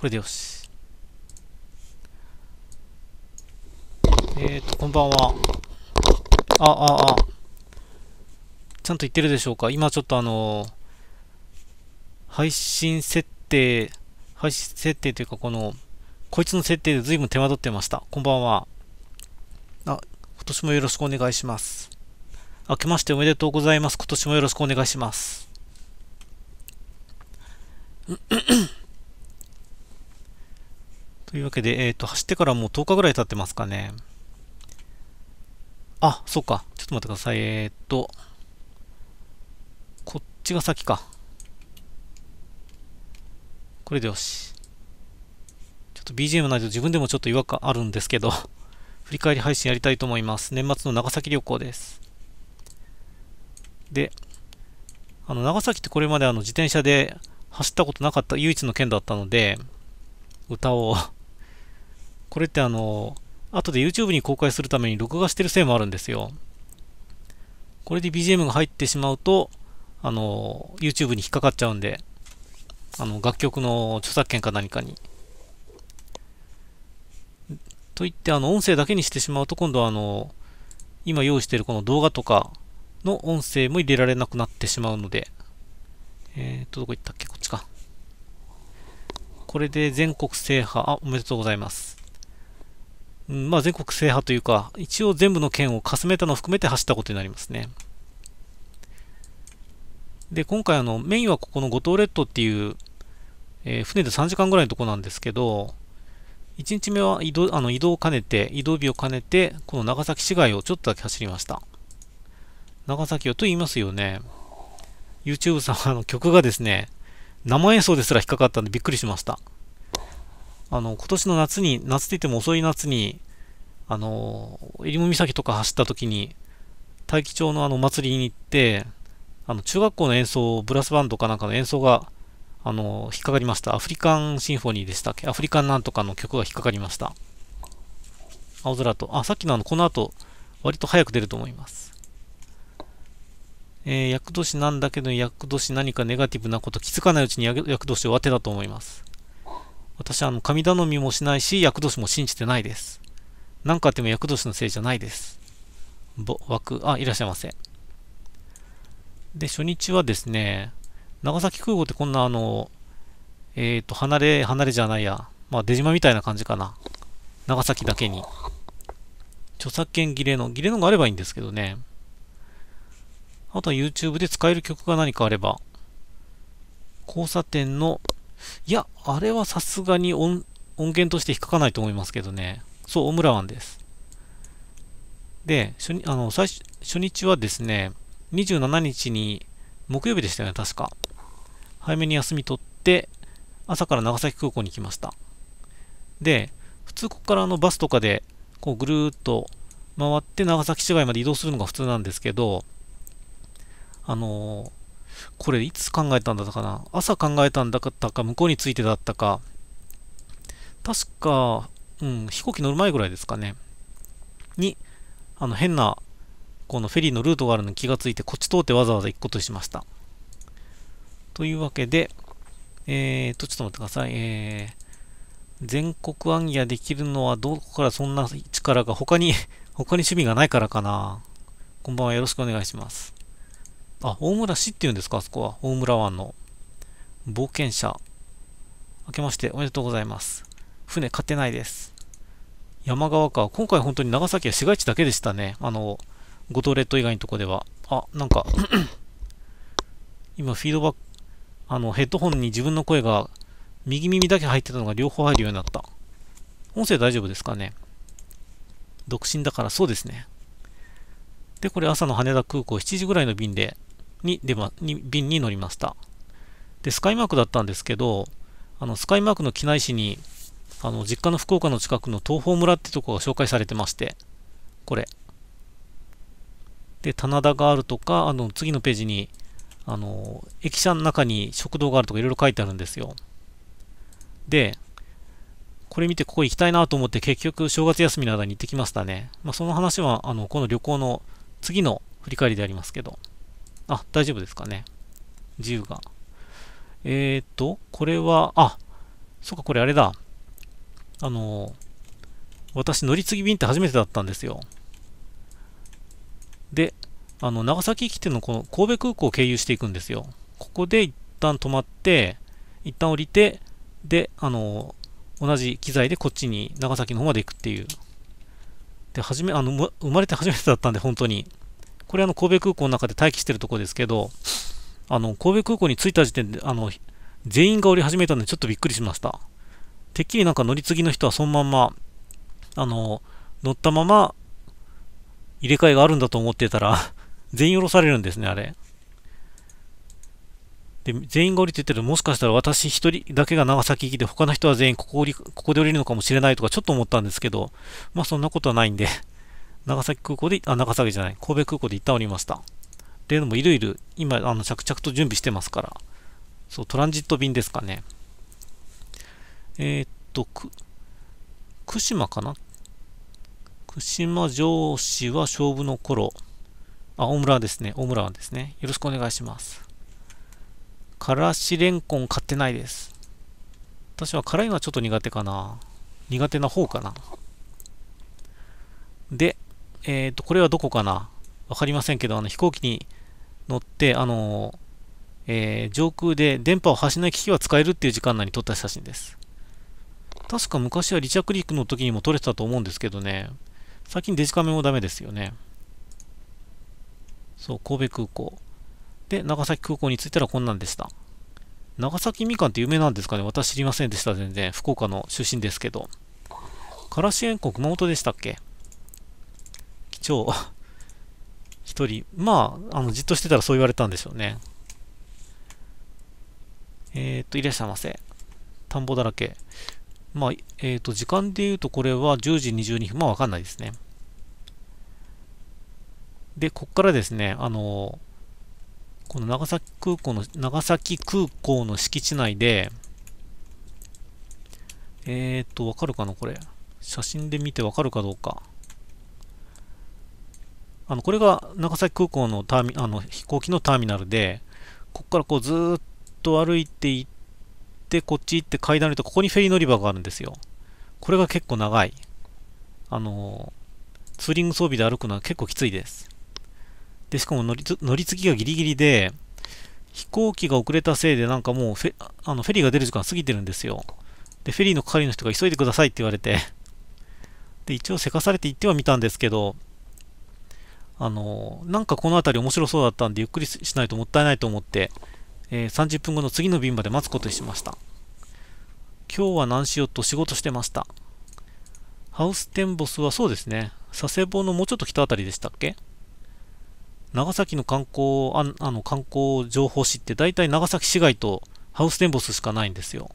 これでよし。えー、と、こんばんは。あ、あ、あ。ちゃんと言ってるでしょうか今ちょっとあのー、配信設定、配信設定というかこの、こいつの設定で随分手間取ってました。こんばんは。あ、今年もよろしくお願いします。明けましておめでとうございます。今年もよろしくお願いします。というわけで、えっ、ー、と、走ってからもう10日ぐらい経ってますかね。あ、そっか。ちょっと待ってください。えっ、ー、と、こっちが先か。これでよし。ちょっと BGM ないと自分でもちょっと違和感あるんですけど 振り返り配信やりたいと思います。年末の長崎旅行です。で、あの、長崎ってこれまであの自転車で走ったことなかった唯一の県だったので、歌をこれってあの、後で YouTube に公開するために録画してるせいもあるんですよ。これで BGM が入ってしまうと、あの、YouTube に引っかかっちゃうんで、あの、楽曲の著作権か何かに。といって、あの、音声だけにしてしまうと、今度はあの、今用意しているこの動画とかの音声も入れられなくなってしまうので、えっ、ー、と、どこ行ったっけこっちか。これで全国制覇、あ、おめでとうございます。うん、まあ、全国制覇というか、一応全部の県をかすめたのを含めて走ったことになりますね。で、今回あの、メインはここの五島列島っていう、えー、船で3時間ぐらいのとこなんですけど、1日目は移動あの移動を兼ねて、移動日を兼ねて、この長崎市街をちょっとだけ走りました。長崎をと言いますよね。YouTube さんはあの曲がですね、生演奏ですら引っかかったんでびっくりしました。あの、今年の夏に、夏って言っても遅い夏に、あの、えりも岬とか走った時に、大樹町のあの祭りに行って、あの、中学校の演奏、ブラスバンドかなんかの演奏が、あの、引っかかりました。アフリカンシンフォニーでしたっけアフリカンなんとかの曲が引っかかりました。青空と、あ、さっきのあの、この後、割と早く出ると思います。えー、厄年なんだけど、厄年何かネガティブなこと気づかないうちに厄年終わってたと思います。私はあの神頼みもしないし、厄年も信じてないです。何かあっても厄年のせいじゃないです。ぼ、枠、あ、いらっしゃいませ。で、初日はですね、長崎空港ってこんなあの、えっ、ー、と、離れ、離れじゃないや。まあ、出島みたいな感じかな。長崎だけに。著作権切れの、切れのがあればいいんですけどね。あとは YouTube で使える曲が何かあれば。交差点のいや、あれはさすがに音源として引っかかないと思いますけどね。そう、オムラワンです。で、初あの最初日はですね、27日に木曜日でしたよね、確か。早めに休み取って、朝から長崎空港に来ました。で、普通ここからあのバスとかで、こうぐるーっと回って長崎市街まで移動するのが普通なんですけど、あのー、これいつ考えたんだったかな朝考えたんだったか、向こうについてだったか、確か、うん、飛行機乗る前ぐらいですかね、に、あの、変な、このフェリーのルートがあるのに気がついて、こっち通ってわざわざ行くことにしました。というわけで、えーと、ちょっと待ってください。えー、全国ギ夜できるのはどこからそんな力が他に、他に趣味がないからかな。こんばんはよろしくお願いします。あ、大村市っていうんですか、あそこは。大村湾の。冒険者。明けましておめでとうございます。船買ってないです。山側か。今回本当に長崎は市街地だけでしたね。あの、五島列島以外のとこでは。あ、なんか 今フィードバック、あの、ヘッドホンに自分の声が、右耳だけ入ってたのが両方入るようになった。音声大丈夫ですかね独身だからそうですね。で、これ朝の羽田空港7時ぐらいの便で、に出ま、に便に乗りました。で、スカイマークだったんですけど、あの、スカイマークの機内紙に、あの、実家の福岡の近くの東峰村ってとこが紹介されてまして、これ。で、棚田があるとか、あの、次のページに、あの、駅舎の中に食堂があるとかいろいろ書いてあるんですよ。で、これ見てここ行きたいなと思って結局正月休みの間に行ってきましたね。まあ、その話は、あの、この旅行の次の振り返りでありますけど。あ、大丈夫ですかね。自由が。えっ、と、これは、あ、そっか、これあれだ。あの、私、乗り継ぎ便って初めてだったんですよ。で、あの、長崎駅っていうのはこの神戸空港を経由していくんですよ。ここで一旦止まって、一旦降りて、で、あの、同じ機材でこっちに長崎の方まで行くっていう。で、初め、あの、生まれて初めてだったんで、本当に。これあの神戸空港の中で待機してるとこですけど、あの神戸空港に着いた時点であの全員が降り始めたのでちょっとびっくりしました。てっきりなんか乗り継ぎの人はそのまんま、あの、乗ったまま入れ替えがあるんだと思ってたら 全員降ろされるんですね、あれ。で、全員が降りててる、もしかしたら私1人だけが長崎行きで、他の人は全員ここ降りここで降りるのかもしれないとかちょっと思ったんですけど、まあそんなことはないんで長崎空港で、あ、長崎じゃない、神戸空港で一旦降りました。っていうのも、いろいろ、今、あの、着々と準備してますから、そう、トランジット便ですかね。えー、っと、く、福島かな福島上司は勝負の頃、あ、大村ですね、大村はですね。よろしくお願いします。からしれんこん買ってないです。私は辛いのはちょっと苦手かな。苦手な方かな。で、えっ、ー、と、これはどこかなわかりませんけど、あの飛行機に乗って、あのえー、上空で電波を発しない機器は使えるっていう時間内に撮った写真です。確か昔は離着陸の時にも撮れてたと思うんですけどね、最近デジカメもダメですよね。そう、神戸空港。で、長崎空港に着いたらこんなんでした。長崎みかんって有名なんですかね私知りませんでした、全然。福岡の出身ですけど。ラシエン国熊本でしたっけ長一人、まあ、あの、じっとしてたらそう言われたんでしょうね。えっ、と、いらっしゃいませ。田んぼだらけ。まあ、えっ、と、時間で言うとこれは10時22分。まあ、わかんないですね。で、ここからですね、あの、この長崎空港の、長崎空港の敷地内で、えっ、と、わかるかなこれ。写真で見てわかるかどうか。あのこれが長崎空港のターミあの飛行機のターミナルで、ここからこうずっと歩いていって、こっち行って階段降るとここにフェリー乗り場があるんですよ。これが結構長い。あのツーリング装備で歩くのは結構きついです。で、しかも乗り乗り継ぎがギリギリで、飛行機が遅れたせいでなんかもうフェあのフェリーが出る時間過ぎてるんですよ。で、フェリーの係の人が急いでくださいって言われて、で、一応せかされて行ってはみたんですけど、あの、なんかこの辺り面白そうだったんで、ゆっくりしないともったいないと思って、えー、30分後の次の便まで待つことにしました。今日は何しようと仕事してました。ハウステンボスはそうですね、佐世保のもうちょっと北辺りでしたっけ長崎の観光、ああの観光情報誌って大体長崎市街とハウステンボスしかないんですよ。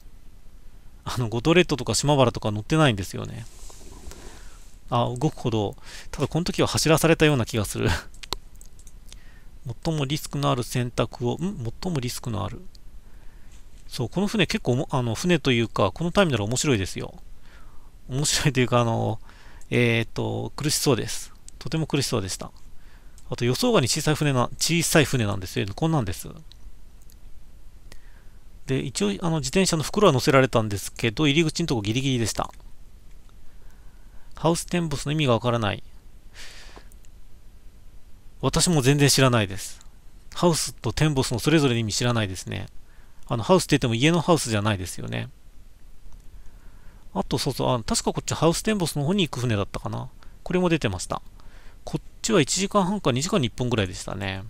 あの、ゴトレットとか島原とか載ってないんですよね。あ、動くほど、ただこの時は走らされたような気がする 最もリスクのある選択を、ん最もリスクのある。そう、この船結構あの、船というか、このタイミなら面白いですよ。面白いというか、あの、えー、っと、苦しそうです。とても苦しそうでした。あと予想外に小さい船な、小さい船なんですよ。こんなんです。で、一応、あの、自転車の袋は乗せられたんですけど、入り口のとこギリギリでした。ハウステンボスの意味がわからない。私も全然知らないです。ハウスとテンボスのそれぞれの意味知らないですね。あの、ハウスって言っても家のハウスじゃないですよね。あと、そうそう、あ、確かこっちハウステンボスの方に行く船だったかな。これも出てました。こっちは1時間半か2時間に1本ぐらいでしたね。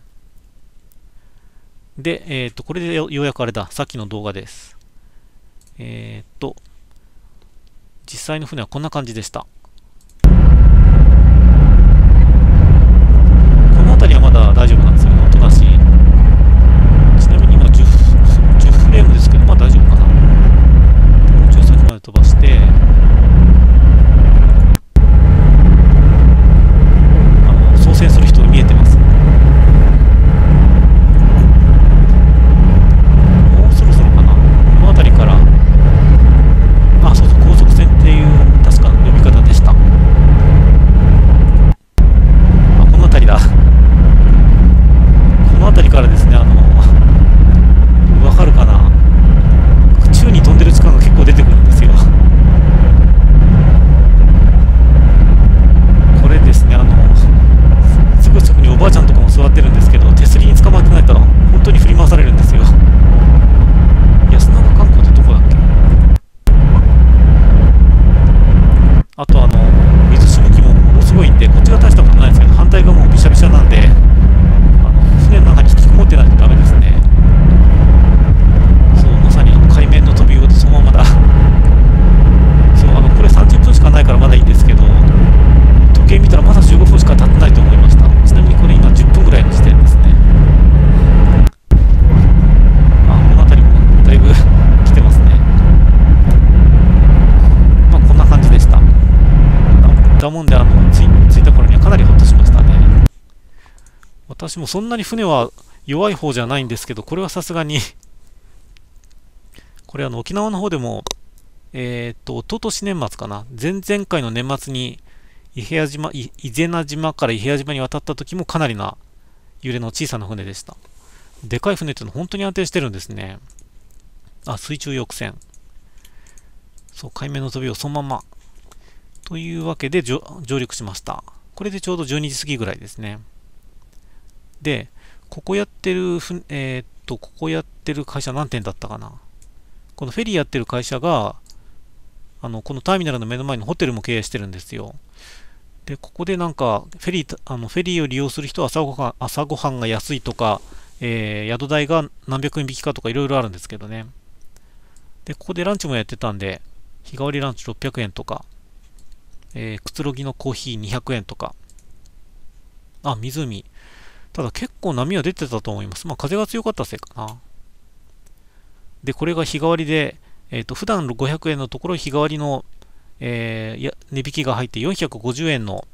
で、えっ、ー、と、これでようやくあれだ。さっきの動画です。えっ、ー、と、実際の船はこんな感じでした。 나다 나지구 私もそんなに船は弱い方じゃないんですけど、これはさすがに これあの沖縄の方でも、えー、っと、おととし年末かな、前々回の年末に伊平屋島、伊是名島から伊平屋島に渡った時もかなりな揺れの小さな船でした。でかい船っていうのは本当に安定してるんですね。あ、水中抑船。そう、海面の飛びをそのまま。というわけで上陸しました。これでちょうど12時過ぎぐらいですね。で、ここやってる、えー、っと、ここやってる会社何点だったかな。このフェリーやってる会社が、あの、このターミナルの目の前のホテルも経営してるんですよ。で、ここでなんか、フェリー、あのフェリーを利用する人は朝ごはん朝ごはんが安いとか、えー、宿代が何百円引きかとかいろいろあるんですけどね。で、ここでランチもやってたんで、日替わりランチ600円とか、えー、くつろぎのコーヒー200円とか、あ、湖、ただ結構波は出てたと思います。まあ、風が強かったせいかな。で、これが日替わりで、えっ、ー、と、普段500円のところ日替わりの、えー、値引きが入って450円の、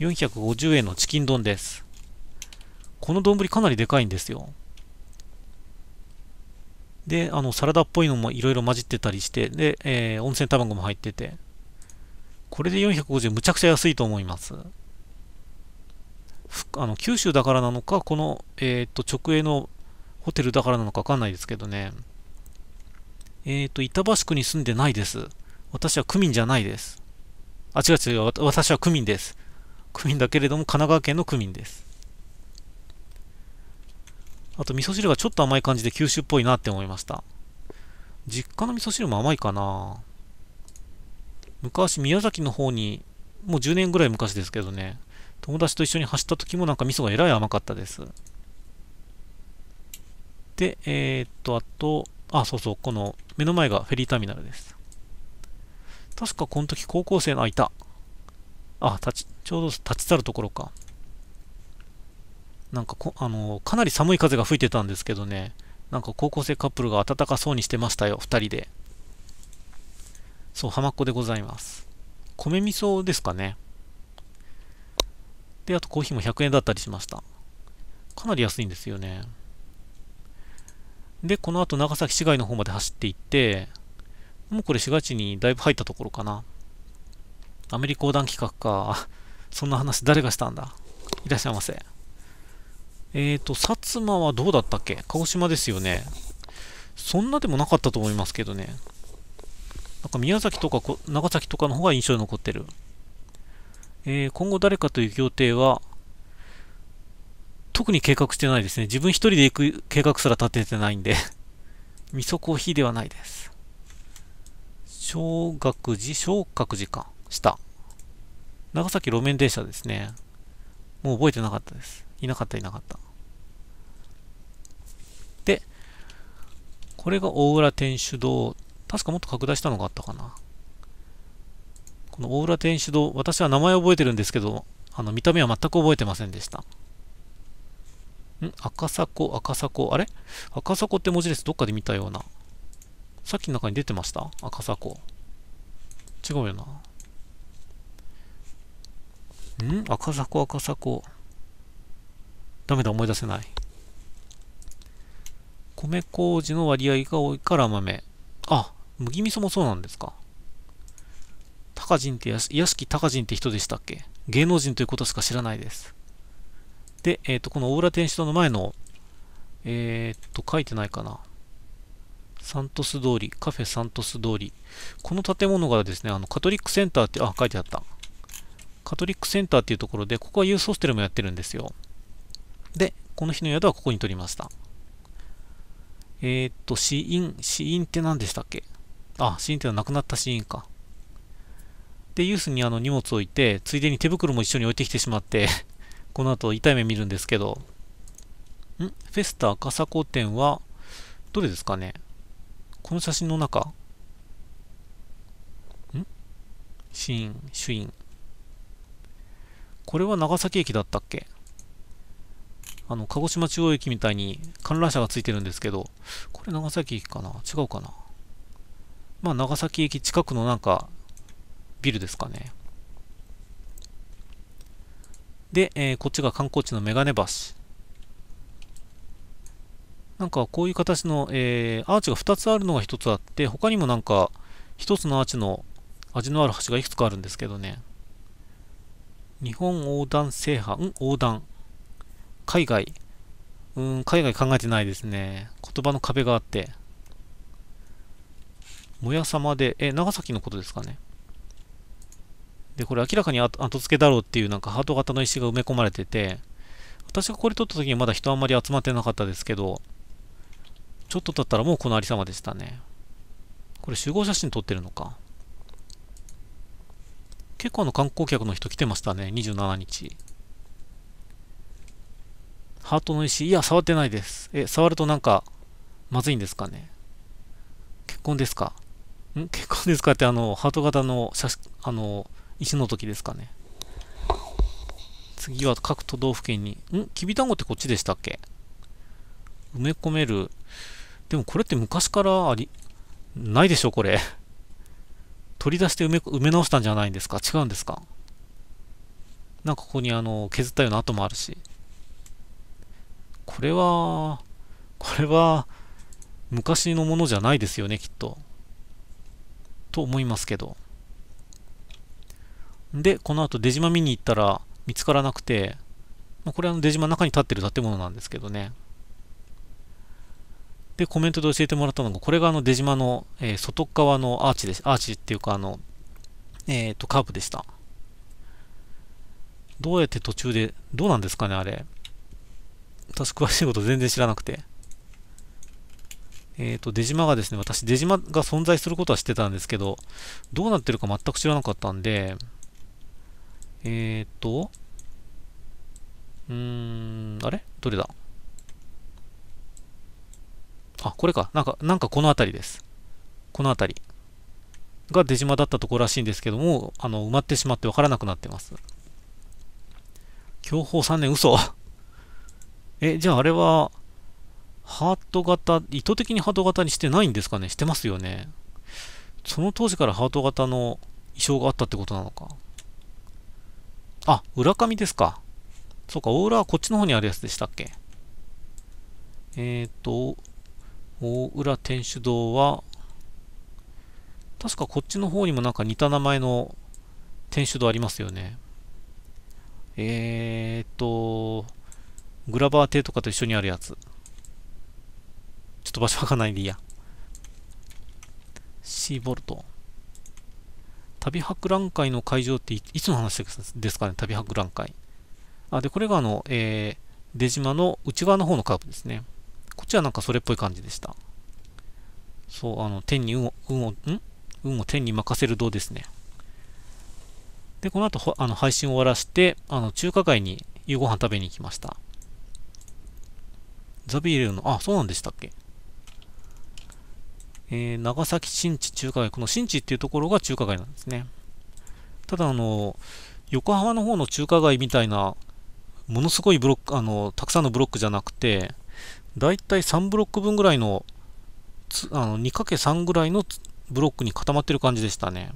450円のチキン丼です。この丼かなりでかいんですよ。で、あの、サラダっぽいのもいろいろ混じってたりして、で、えー、温泉卵も入ってて、これで450円むちゃくちゃ安いと思います。あの九州だからなのか、この、えーと、直営のホテルだからなのかわかんないですけどね、えっ、ー、と、板橋区に住んでないです。私は区民じゃないです。あ、違う違う、私は区民です。区民だけれども神奈川県の区民です。あと、味噌汁がちょっと甘い感じで九州っぽいなって思いました。実家の味噌汁も甘いかな昔、宮崎の方に、もう10年ぐらい昔ですけどね、友達と一緒に走った時もなんか味噌がえらい甘かったです。で、えー、っと、あと、あ、そうそう、この目の前がフェリーターミナルです。確かこの時高校生の、あ、いた。あ、立ち、ちょうど立ち去るところか。なんかこ、あの、かなり寒い風が吹いてたんですけどね、なんか高校生カップルが暖かそうにしてましたよ、2人で。そう、浜っ子でございます。米味噌ですかね。で、あとコーヒーも100円だったりしました。かなり安いんですよね。で、この後長崎市街の方まで走っていって、もうこれ市街地にだいぶ入ったところかな。アメリカ横断企画か。そんな話誰がしたんだいらっしゃいませ。えっ、ー、と、薩摩はどうだったっけ鹿児島ですよね。そんなでもなかったと思いますけどね。なんか宮崎とか長崎とかの方が印象に残ってる。えー、今後誰かという協定は、特に計画してないですね。自分一人で行く計画すら立ててないんで味噌コーヒーではないです。小学寺、小学寺か。下。長崎路面電車ですね。もう覚えてなかったです。いなかった、いなかった。で、これが大浦天主堂。確かもっと拡大したのがあったかな。この大浦天主堂、私は名前覚えてるんですけど、あの見た目は全く覚えてませんでした。ん赤坂、赤坂、あれ赤坂って文字です。どっかで見たような。さっきの中に出てました赤坂。違うよな。ん赤坂、赤坂。ダメだ、思い出せない。米麹の割合が多いから豆。あ、麦味噌もそうなんですか。高人って屋敷高人って人でしたっけ芸能人ということしか知らないです。で、えっ、ー、と、この大浦天使堂の前の、えっ、ー、と、書いてないかな。サントス通り、カフェサントス通り。この建物がですね、あの、カトリックセンターって、あ、書いてあった。カトリックセンターっていうところで、ここはユースホステルもやってるんですよ。で、この日の宿はここに取りました。えっ、ー、と、死因、死因って何でしたっけあ、死因ってのは亡くなった死因か。で、ユースにあの荷物置いて、ついでに手袋も一緒に置いてきてしまって この後痛い目見るんですけど、んフェスタ赤坂店は、どれですかねこの写真の中んシーン、シュイン。これは長崎駅だったっけあの、鹿児島中央駅みたいに観覧車がついてるんですけど、これ長崎駅かな違うかなまあ、長崎駅近くのなんか、ビルですかね。で、えー、こっちが観光地のメガネ橋。なんかこういう形の、えー、アーチが2つあるのが1つあって、他にもなんか1つのアーチの味のある橋がいくつかあるんですけどね。日本横断制覇、うん、横断。海外。うん、海外考えてないですね。言葉の壁があって。もやさまで、え、長崎のことですかね。で、これ明らかに後付けだろうっていうなんかハート型の石が埋め込まれてて、私がこれ取った時にまだ人あんまり集まってなかったですけど、ちょっと経ったらもうこのありさまでしたね。これ集合写真撮ってるのか。結構の観光客の人来てましたね、27日。ハートの石、いや、触ってないです。え、触るとなんか、まずいんですかね。結婚ですかん結婚ですかってあの、ハート型の写、真、あの、石の時ですかね。次は各都道府県に、んきびだんごってこっちでしたっけ埋め込める。でもこれって昔からあり、ないでしょ、これ。取り出して埋め埋め直したんじゃないんですか違うんですかなんかここにあの削ったような跡もあるし。これは、これは、昔のものじゃないですよね、きっと。と思いますけど。で、この後出島見に行ったら見つからなくて、まあ、これは出島の中に建ってる建物なんですけどね。で、コメントで教えてもらったのが、これがあの出島の、えー、外側のアーチです。アーチっていうか、あの、えっ、ー、と、カーブでした。どうやって途中で、どうなんですかね、あれ。私、詳しいこと全然知らなくて。えっ、ー、と、出島がですね、私、出島が存在することは知ってたんですけど、どうなってるか全く知らなかったんで、えー、っと、うーん、あれどれだあ、これか。なんか、なんかこの辺りです。この辺りが出島だったところらしいんですけども、あの、埋まってしまってわからなくなってます。享保3年嘘 え、じゃああれは、ハート型、意図的にハート型にしてないんですかねしてますよね。その当時からハート型の衣装があったってことなのか。あ、裏紙ですか。そうか、オーラはこっちの方にあるやつでしたっけ。えっ、ー、と、大浦天主堂は、確かこっちの方にもなんか似た名前の天主堂ありますよね。えっ、ー、と、グラバー亭とかと一緒にあるやつ。ちょっと場所わかんないでいいや。シーボルト。旅博覧会の会場っていつの話ですかね、旅博覧会。あで、これがあの、えー、出島の内側の方のカーブですね。こっちはなんかそれっぽい感じでした。そう、あの、天に運を、運を、ん運を天に任せる道ですね。で、この後、あの配信を終わらして、あの中華街に夕ご飯食べに行きました。ザビエルの、あ、そうなんでしたっけえー、長崎新地中華街、この新地っていうところが中華街なんですね。ただ、あの、横浜の方の中華街みたいな、ものすごいブロック、あの、たくさんのブロックじゃなくて、だいたい3ブロック分ぐらいの、あの 2×3 ぐらいのブロックに固まってる感じでしたね。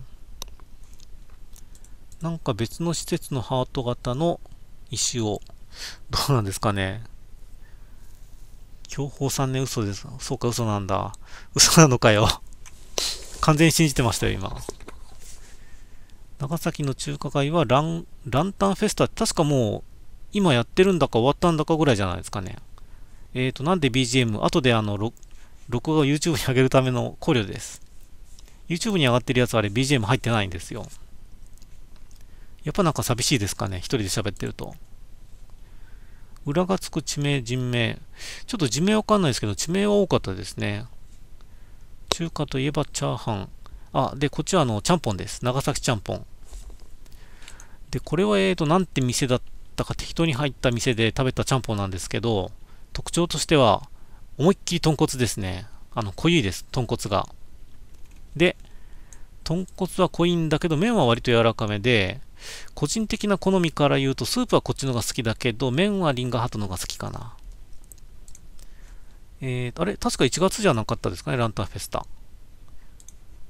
なんか別の施設のハート型の石を、どうなんですかね。享保3年嘘です。そうか、嘘なんだ。嘘なのかよ。完全に信じてましたよ、今。長崎の中華街はラン、ランタンフェスタ、確かもう、今やってるんだか終わったんだかぐらいじゃないですかね。えーと、なんで BGM、後であの、録画を YouTube に上げるための考慮です。YouTube に上がってるやつあれ BGM 入ってないんですよ。やっぱなんか寂しいですかね、一人で喋ってると。裏がつく地名、人名。ちょっと地名わかんないですけど、地名は多かったですね。中華といえばチャーハン。あ、で、こっちはあの、ちゃんぽんです。長崎ちゃんぽん。で、これは、えっ、ー、と、なんて店だったか適当に入った店で食べたちゃんぽんなんですけど、特徴としては、思いっきり豚骨ですね。あの、濃いです、豚骨が。で、豚骨は濃いんだけど、麺は割と柔らかめで、個人的な好みから言うと、スープはこっちのが好きだけど、麺はリンガハートのが好きかな。えー、あれ確か1月じゃなかったですかね、ランタンフェスタ。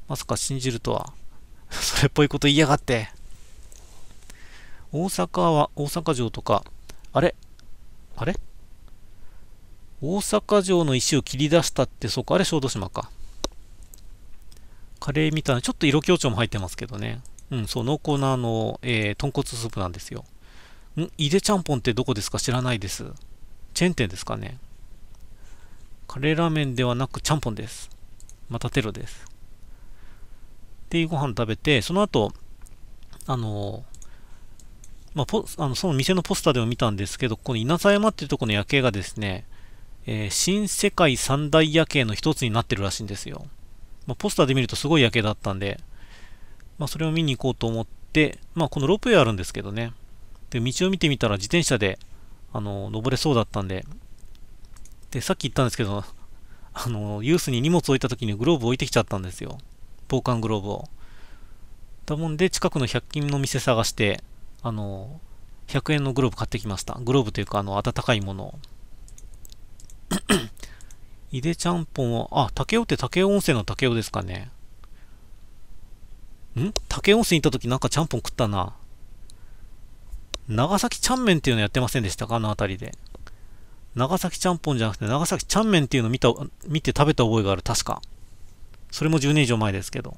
まさか信じるとは。それっぽいこと言いやがって。大阪は、大阪城とか、あれあれ大阪城の石を切り出したって、そうか、あれ小豆島か。カレーみたいな、ちょっと色強調も入ってますけどね。うん、そう、濃厚なあの、えー、豚骨スープなんですよ。んいでちゃんぽんってどこですか知らないです。チェーン店ですかね。カレーラーメンではなくちゃんぽんです。またテロです。で、ご飯食べて、その後、あの、まあ、ポあのその店のポスターでも見たんですけど、この稲佐山っていうとこの夜景がですね、えー、新世界三大夜景の一つになってるらしいんですよ。まあ、ポスターで見るとすごい夜景だったんで、まあ、それを見に行こうと思って、まあ、このロープウェイあるんですけどね、で道を見てみたら自転車で、あの、登れそうだったんで、で、さっき言ったんですけど、あの、ユースに荷物置いた時にグローブ置いてきちゃったんですよ。防寒グローブを。だもんで、近くの100均の店探して、あの、100円のグローブ買ってきました。グローブというか、あの、暖かいものを。い でちゃんぽんは、あ、竹雄って竹雄温泉の竹雄ですかね。ん竹温泉行った時なんかちゃんぽん食ったな。長崎ちゃんめんっていうのやってませんでしたかあの辺りで。長崎ちゃんぽんじゃなくて、長崎ちゃんめんっていうの見た、見て食べた覚えがある、確か。それも10年以上前ですけど。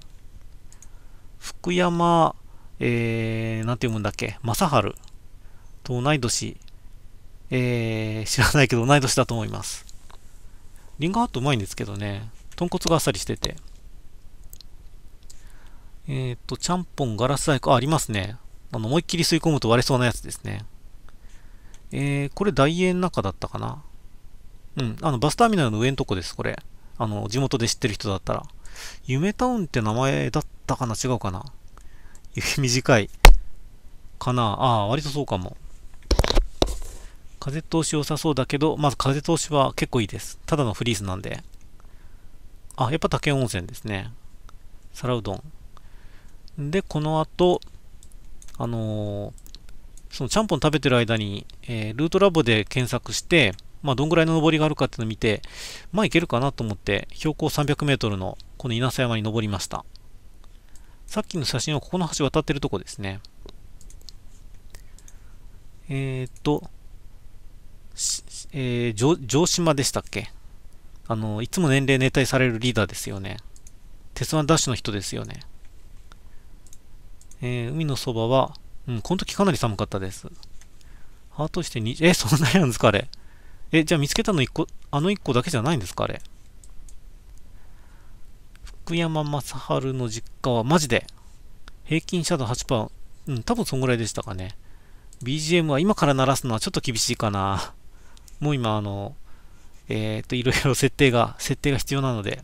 福山、えー、なんて読むんだっけ、正春と同い年、えー、知らないけど同い年だと思います。リンガーハットうまいんですけどね、豚骨があっさりしてて。えっ、ー、と、ちゃんぽんガラス細工、あ、ありますね。あの、思いっきり吸い込むと割れそうなやつですね。えー、これ、大円の中だったかな。うん、あの、バスターミナルの上んとこです、これ。あの、地元で知ってる人だったら。夢タウンって名前だったかな違うかな短い。かなああ、割とそうかも。風通し良さそうだけど、まず風通しは結構いいです。ただのフリースなんで。あ、やっぱ竹温泉ですね。皿うどん。で、この後、あのー、そのちゃんぽん食べてる間に、えー、ルートラボで検索して、まあ、どんぐらいの登りがあるかっていうのを見て、まあ、いけるかなと思って、標高300メートルのこの稲佐山に登りました。さっきの写真はここの橋渡ってるとこですね。えー、っと、えー、城城島でしたっけあの、いつも年齢熱帯されるリーダーですよね。鉄腕ダッシュの人ですよね。えー、海のそばは、うん、この時かなり寒かったです。ハートして2、え、そんなになんですか、あれ。え、じゃあ見つけたの1個、あの1個だけじゃないんですか、あれ。福山雅治の実家はマジで、平均シャドウ8%、うん、多分そんぐらいでしたかね。BGM は今から鳴らすのはちょっと厳しいかな。もう今、あの、えー、っと、いろいろ設定が、設定が必要なので。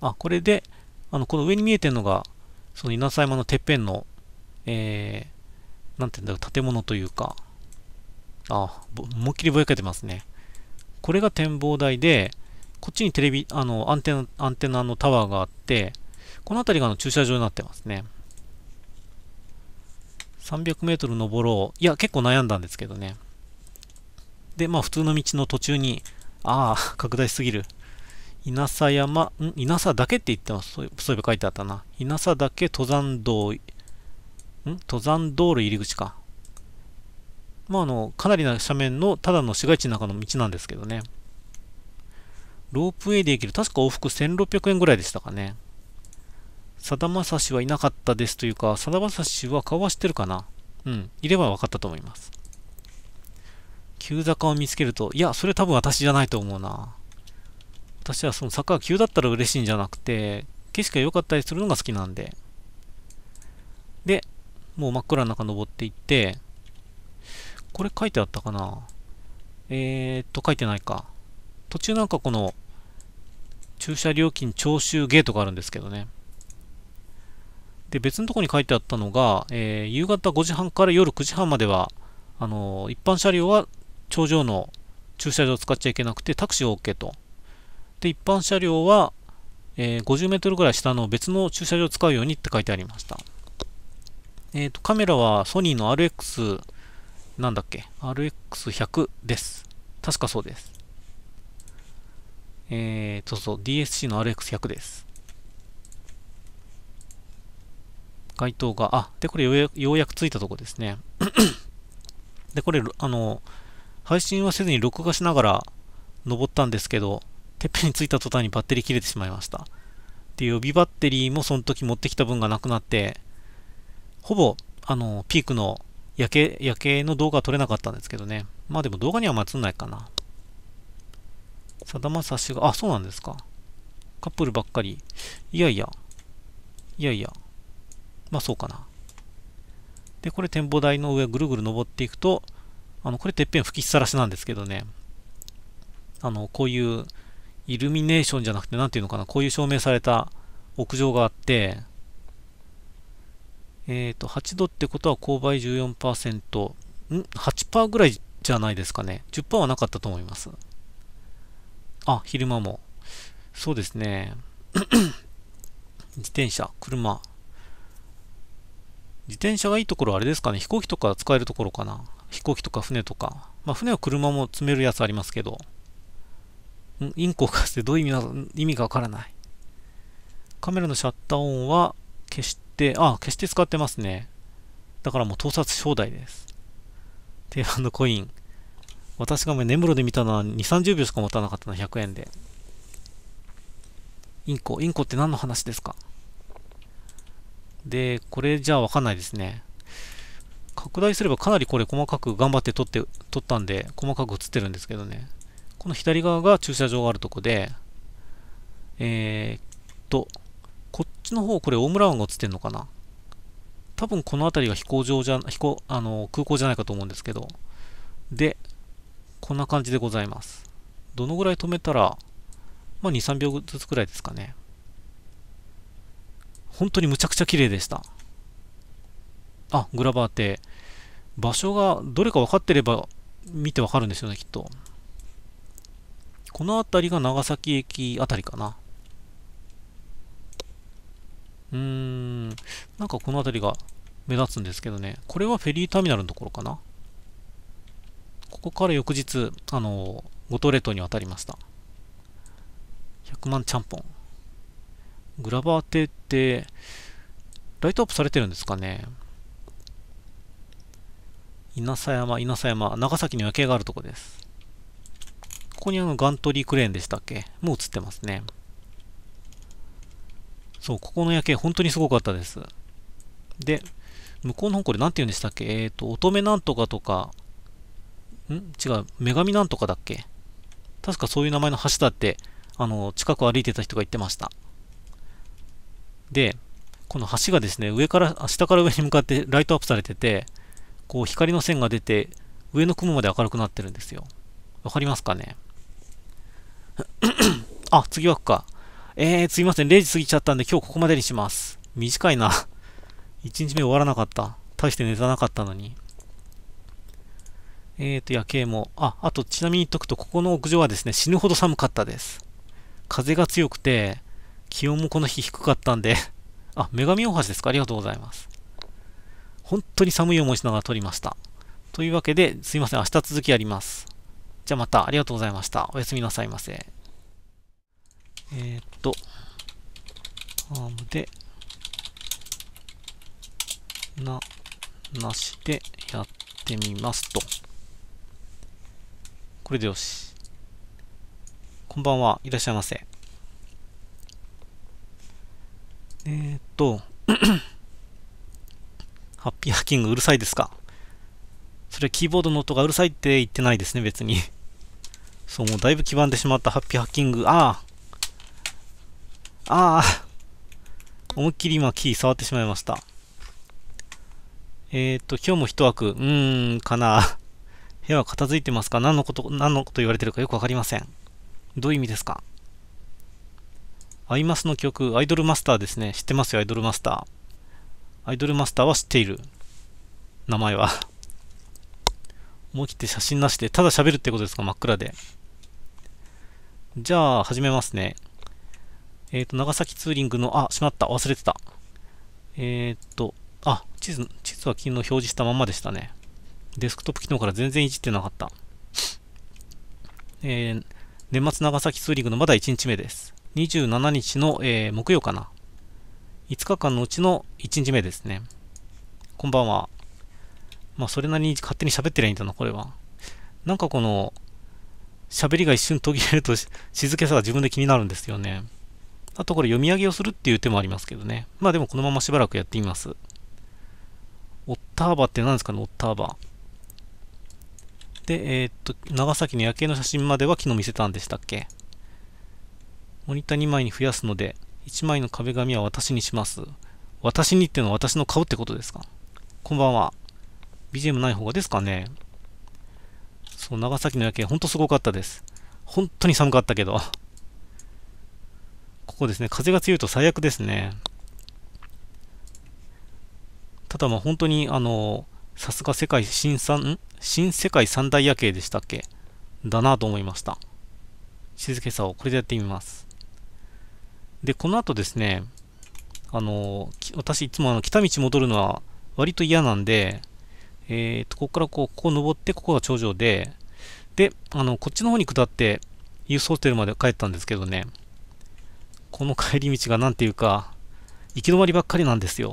あ、これで、あの、この上に見えてるのが、その稲佐山のてっぺんの、えー、なんていうんだろう、建物というか、あ、思いっきりぼやけてますね。これが展望台で、こっちにテレビ、あの、アンテナ、アンテナのタワーがあって、この辺りがあの駐車場になってますね。300メートル登ろう。いや、結構悩んだんですけどね。で、まあ普通の道の途中に、ああ、拡大しすぎる。稲佐山、ん稲佐だけって言ってます。そういえば書いてあったな。稲佐だけ登山道、ん登山道路入り口か。まあ、あの、かなりな斜面の、ただの市街地の中の道なんですけどね。ロープウェイで行ける。確か往復1600円ぐらいでしたかね。さだまさしはいなかったですというか、さだまさしは顔は知ってるかなうん。いれば分かったと思います。急坂を見つけると、いや、それ多分私じゃないと思うな。私はその坂ッだったら嬉しいんじゃなくて、景色が良かったりするのが好きなんで。で、もう真っ暗の中登っていって、これ書いてあったかなえー、っと、書いてないか。途中なんかこの、駐車料金徴収ゲートがあるんですけどね。で、別のとこに書いてあったのが、えー、夕方5時半から夜9時半までは、あのー、一般車両は頂上の駐車場を使っちゃいけなくて、タクシーは OK と。で、一般車両は、えー、50メートルぐらい下の別の駐車場を使うようにって書いてありました。えっ、ー、と、カメラはソニーの RX、なんだっけ ?RX100 です。確かそうです。えー、そうそう、DSC の RX100 です。街灯が、あ、で、これようやくようやくついたとこですね。で、これ、あの、配信はせずに録画しながら登ったんですけど、てっぺんに着いた途端にバッテリー切れてしまいました。で、予備バッテリーもその時持ってきた分がなくなって、ほぼ、あの、ピークの夜景、夜景の動画は撮れなかったんですけどね。まあでも動画にはまつんないかな。さだまさしが、あ、そうなんですか。カップルばっかり。いやいや。いやいや。まあそうかな。で、これ展望台の上ぐるぐる登っていくと、あの、これてっぺん吹きさらしなんですけどね。あの、こういうイルミネーションじゃなくて、なんていうのかな、こういう照明された屋上があって、えっ、ー、と、8度ってことは勾配14%、ん ?8% ぐらいじゃないですかね。10%はなかったと思います。あ、昼間も。そうですね。自転車、車。自転車がいいところはあれですかね。飛行機とか使えるところかな。飛行機とか船とか。まあ船は車も積めるやつありますけど。インコを貸してどういう意味な意味がわからない。カメラのシャッター音は消して、あ、消して使ってますね。だからもう盗撮し放題です。定番のコイン。私がもう根室で見たのは2、30秒しか持たなかったの、100円で。インコ、インコって何の話ですかで、これじゃあわかんないですね。拡大すればかなりこれ細かく頑張って撮って、撮ったんで、細かく映ってるんですけどね。この左側が駐車場があるとこで、えー、っと、こっちの方、これ大村湾が映ってるのかな多分この辺りが飛行場じゃ、飛行、あの、空港じゃないかと思うんですけど。で、こんな感じでございます。どのぐらい止めたら、まあ、2、3秒ずつくらいですかね。本当にむちゃくちゃ綺麗でした。あ、グラバーって、場所がどれか分かってれば見て分かるんですよね、きっと。この辺りが長崎駅辺りかな。うーん、なんかこの辺りが目立つんですけどね。これはフェリーターミナルのところかな。ここから翌日、あの五島列島に渡りました。100万ちゃんぽん。グラバー邸って、ライトアップされてるんですかね。稲佐山、稲佐山、長崎に夜景があるとこです。こにあのガントリークレーンでしたっけもう映ってますね。そう、ここの夜景本当にすごかったです。で、向こうの方これ何て言うんでしたっけえっ、ー、と、乙女なんとかとか、ん違う、女神なんとかだっけ確かそういう名前の橋だって、あの、近く歩いてた人が言ってました。で、この橋がですね、上から、下から上に向かってライトアップされてて、こう光の線が出て、上の雲まで明るくなってるんですよ。わかりますかね あ、次枠か。えー、すいません。0時過ぎちゃったんで今日ここまでにします。短いな。1 日目終わらなかった。大して寝たなかったのに。えーと、夜景も。あ、あと、ちなみに言っとくと、ここの屋上はですね、死ぬほど寒かったです。風が強くて、気温もこの日低かったんで あ、女神大橋ですかありがとうございます。本当に寒い思いしながら撮りました。というわけで、すいません。明日続きやります。じゃあまたありがとうございました。おやすみなさいませ。えー、っと、アームで、な、なしでやってみますと。これでよし。こんばんは。いらっしゃいませ。えー、っと ハッピーハッキングうるさいですかそれキーボードの音がうるさいって言ってないですね、別にそう、もうだいぶ黄ばんでしまったハッピーハッキング。ああ。ああ。思いっきり今キー触ってしまいました。えー、っと、今日も一枠。うーん、かな。部屋は片付いてますか何のこと、何のこと言われてるかよくわかりません。どういう意味ですかアイマスの曲、アイドルマスターですね。知ってますよ、アイドルマスター。アイドルマスターは知っている。名前は。思い切って写真なしで、ただ喋るってことですか真っ暗で。じゃあ、始めますね。えっ、ー、と、長崎ツーリングの、あ、しまった、忘れてた。えっ、ー、と、あ、地図、地図は昨日表示したまんまでしたね。デスクトップ機能から全然いじってなかった。えー、年末長崎ツーリングのまだ1日目です。27日の、えー、木曜かな。5日間のうちの1日目ですね。こんばんは。まあ、それなりに勝手に喋ってりゃいいんだな、これは。なんかこの、喋りが一瞬途切れると静けさが自分で気になるんですよね。あとこれ読み上げをするっていう手もありますけどね。まあでもこのまましばらくやってみます。オッターバって何ですかね、オッターバ。で、えー、っと、長崎の夜景の写真までは昨日見せたんでしたっけ。モニター2枚に増やすので、1枚の壁紙は私にします。私にっていうのは私の顔ってことですかこんばんは。BGM ない方がですかねそう長崎の夜景ほんとすごかったです本当に寒かったけど ここですね風が強いと最悪ですねただまあ本当にあのさすが世界新三新世界三大夜景でしたっけだなと思いました静けさをこれでやってみますでこの後ですねあの私いつもあの来た道戻るのは割と嫌なんでえっ、ー、と、ここからこう、ここ登って、ここが頂上で、で、あの、こっちの方に下って、ユースホテルまで帰ったんですけどね、この帰り道がなんていうか、行き止まりばっかりなんですよ。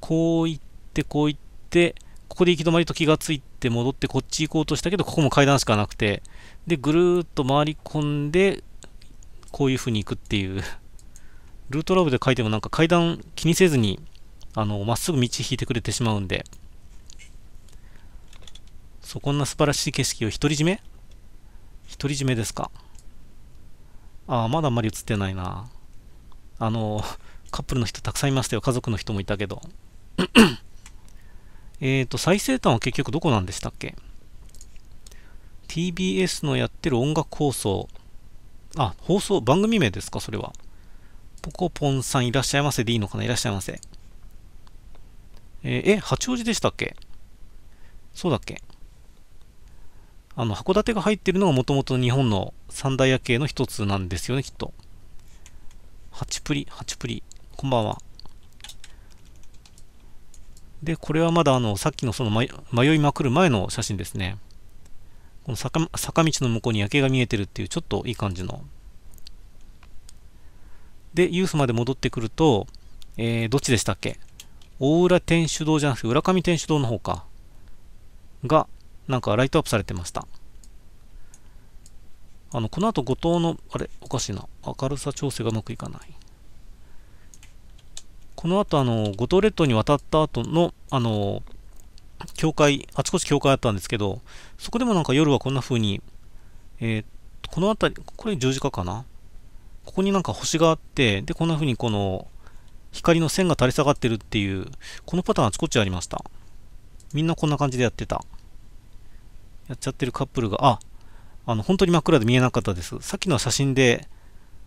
こう行って、こう行って、ここで行き止まりと気がついて戻ってこっち行こうとしたけど、ここも階段しかなくて、で、ぐるーっと回り込んで、こういう風に行くっていう。ルートラブで書いてもなんか階段気にせずに、あの、まっすぐ道引いてくれてしまうんで、そこんな素晴らしい景色を独り占め独り占めですかああまだあんまり映ってないなあのカップルの人たくさんいましたよ家族の人もいたけど えっと最西端は結局どこなんでしたっけ TBS のやってる音楽放送あ放送番組名ですかそれはポコポンさんいらっしゃいませでいいのかないらっしゃいませえー、え八王子でしたっけそうだっけあの、函館が入ってるのがもともと日本の三大夜景の一つなんですよね、きっと。ハチプリ、ハチプリ、こんばんは。で、これはまだあの、さっきのその迷いまくる前の写真ですね。この坂坂道の向こうに夜景が見えてるっていう、ちょっといい感じの。で、ユースまで戻ってくると、えー、どっちでしたっけ大浦天主堂じゃなくて、浦上天主堂の方か。が、なんかライトアップされてました。あの、この後後藤の、あれ、おかしいな。明るさ調整がうまくいかない。この後、あの、五島列島に渡った後の、あの、教会、あちこち教会あったんですけど、そこでもなんか夜はこんな風に、えー、この辺り、これ十字架かなここになんか星があって、で、こんな風にこの、光の線が垂れ下がってるっていう、このパターンあちこちありました。みんなこんな感じでやってた。やっちゃってるカップルが、あ、あの、本当に真っ暗で見えなかったです。さっきの写真で、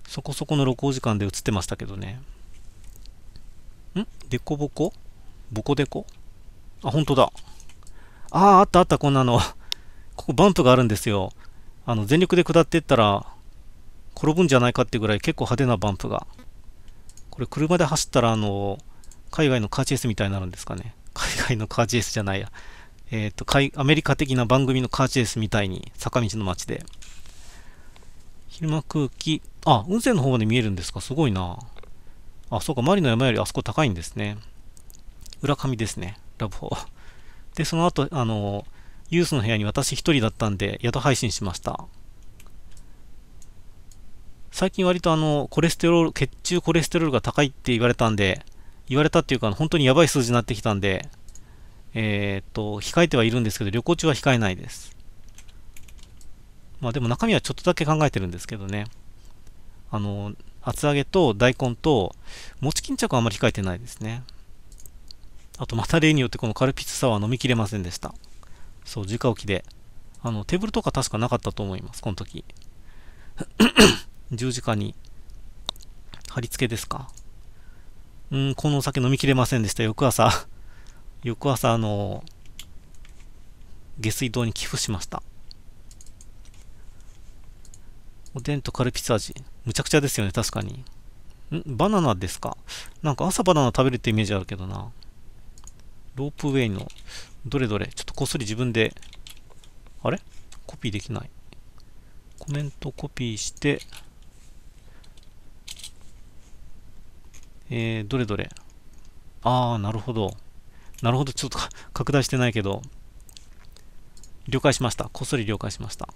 そこそこの露光時間で写ってましたけどね。んデコボコボコデコあ、本当だ。ああ、あったあった、こんなの。ここバンプがあるんですよ。あの、全力で下ってったら、転ぶんじゃないかってぐらい結構派手なバンプが。これ車で走ったら、あの、海外のカーチェイスみたいになるんですかね。海外のカーチェイスじゃないや。えっ、ー、とアメリカ的な番組のカーチェイスみたいに坂道の街で。昼間空気、あ、雲仙の方まで見えるんですかすごいな。あ、そうか、マリの山よりあそこ高いんですね。裏上ですね、ラブホー。で、その後、あの、ユースの部屋に私一人だったんで、宿配信しました。最近割とあの、コレステロール、血中コレステロールが高いって言われたんで、言われたっていうか、本当にやばい数字になってきたんで、えー、っと、控えてはいるんですけど、旅行中は控えないです。まあでも中身はちょっとだけ考えてるんですけどね。あの、厚揚げと大根と、餅巾着はあんまり控えてないですね。あとまた例によってこのカルピスサワー飲みきれませんでした。そう、直置きで。あの、テーブルとか確かなかったと思います、この時。十字架に。貼り付けですか。うん、このお酒飲みきれませんでした、翌朝。翌朝、あの、下水道に寄付しました。おでんとカルピス味。むちゃくちゃですよね、確かに。んバナナですかなんか朝バナナ食べるってイメージあるけどな。ロープウェイの、どれどれ。ちょっとこっそり自分で、あれコピーできない。コメントコピーして、えー、どれどれ。あー、なるほど。なるほど、ちょっと拡大してないけど、了解しました。こっそり了解しました。